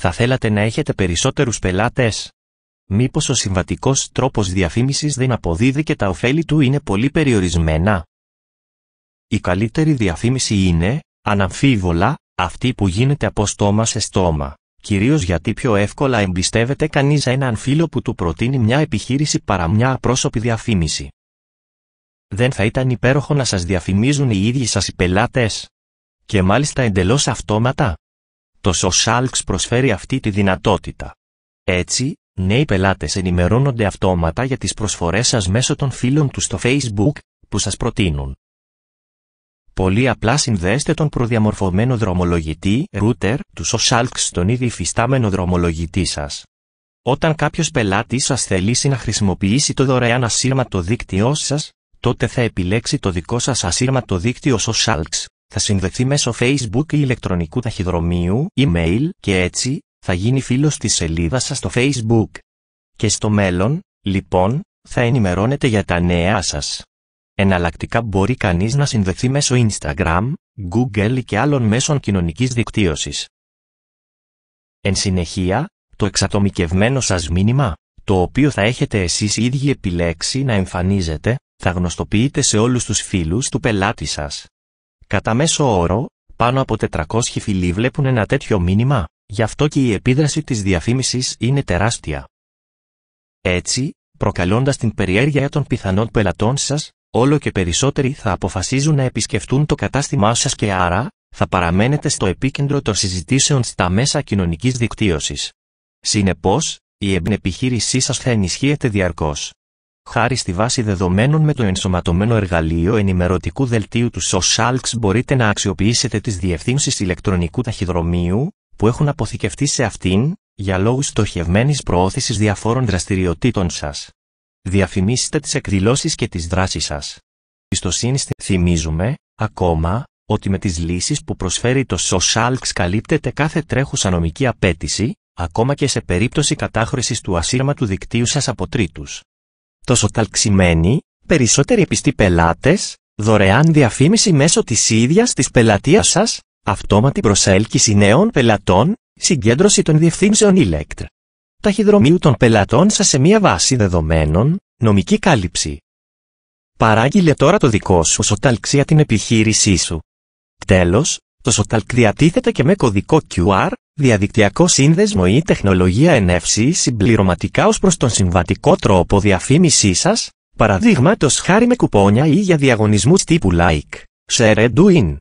Θα θέλατε να έχετε περισσότερους πελάτες. Μήπως ο συμβατικός τρόπος διαφήμισης δεν αποδίδει και τα ωφέλη του είναι πολύ περιορισμένα. Η καλύτερη διαφήμιση είναι, αναμφίβολα, αυτή που γίνεται από στόμα σε στόμα, κυρίως γιατί πιο εύκολα εμπιστεύεται κανείς έναν φίλο που του προτείνει μια επιχείρηση παρά μια απρόσωπη διαφήμιση. Δεν θα ήταν υπέροχο να σας διαφημίζουν οι ίδιοι σας οι πελάτες. Και μάλιστα εντελώς αυτόματα. Το SocialX προσφέρει αυτή τη δυνατότητα. Έτσι, νέοι πελάτες ενημερώνονται αυτόματα για τις προσφορές σας μέσω των φίλων τους στο Facebook, που σας προτείνουν. Πολύ απλά συνδέστε τον προδιαμορφωμένο δρομολογητή router τους SocialX στον ήδη υφιστάμενο δρομολογητή σας. Όταν κάποιος πελάτης σας θελήσει να χρησιμοποιήσει το δωρεάν ασύρματο δίκτυό σας, τότε θα επιλέξει το δικό σας ασύρματο δίκτυο SocialX θα συνδεθεί μέσω Facebook ή ηλεκτρονικού ταχυδρομείου, email και έτσι θα γίνει φίλος της σελίδας σας στο Facebook. Και στο μέλλον, λοιπόν, θα ενημερώνετε για τα νέα σας. Εναλλακτικά μπορεί κανείς να συνδεθεί μέσω Instagram, Google ή και άλλων μέσων κοινωνικής δικτύωσης. Εν συνεχεία, το εξατομικευμένο σας μήνυμα, το οποίο θα έχετε εσείς ίδιοι επιλέξει να εμφανίζετε, θα γνωστοποιείτε σε όλους τους φίλους του πελάτη σας. Κατά μέσο όρο, πάνω από 400 φίλοι βλέπουν ένα τέτοιο μήνυμα, γι' αυτό και η επίδραση της διαφήμισης είναι τεράστια. Έτσι, προκαλώντας την περιέργεια των πιθανών πελατών σας, όλο και περισσότεροι θα αποφασίζουν να επισκεφτούν το κατάστημά σας και άρα, θα παραμένετε στο επίκεντρο των συζητήσεων στα μέσα κοινωνικής δικτύωσης. Συνεπώς, η εμπνεπιχείρησή σας θα ενισχύεται διαρκώς. Χάρη στη βάση δεδομένων με το ενσωματωμένο εργαλείο ενημερωτικού δελτίου του SOSALX μπορείτε να αξιοποιήσετε τις διευθύνσεις ηλεκτρονικού ταχυδρομείου, που έχουν αποθηκευτεί σε αυτήν, για λόγους στοχευμένης προώθησης διαφόρων δραστηριοτήτων σας. Διαφημίστε τις εκδηλώσεις και τις δράσεις σας. Ιστοσύνη θυμίζουμε, ακόμα, ότι με τις λύσεις που προσφέρει το SOSALX καλύπτεται κάθε τρέχουσα νομική απέτηση, ακόμα και σε περίπτωση κατάχρησης του ασύρματου δικτύου σας από τρίτους τόσο ταλξημένοι, περισσότεροι επιστοί πελάτες, δωρεάν διαφήμιση μέσω της ίδιας της πελατείας σας, αυτόματη προσέλκυση νέων πελατών, συγκέντρωση των διευθύνσεων ηλεκτρ. Ταχυδρομείου των πελατών σας σε μία βάση δεδομένων, νομική κάλυψη. Παράγγειλε τώρα το δικό σου σοταλξία την επιχείρησή σου. Τέλος, το σοταλκ διατίθεται και με κωδικό QR, Διαδικτυακό σύνδεσμο ή τεχνολογία ενεύση συμπληρωματικά ως προς τον συμβατικό τρόπο διαφήμισής σας, παραδείγματος χάρη με κουπόνια ή για διαγωνισμούς τύπου like, share and in.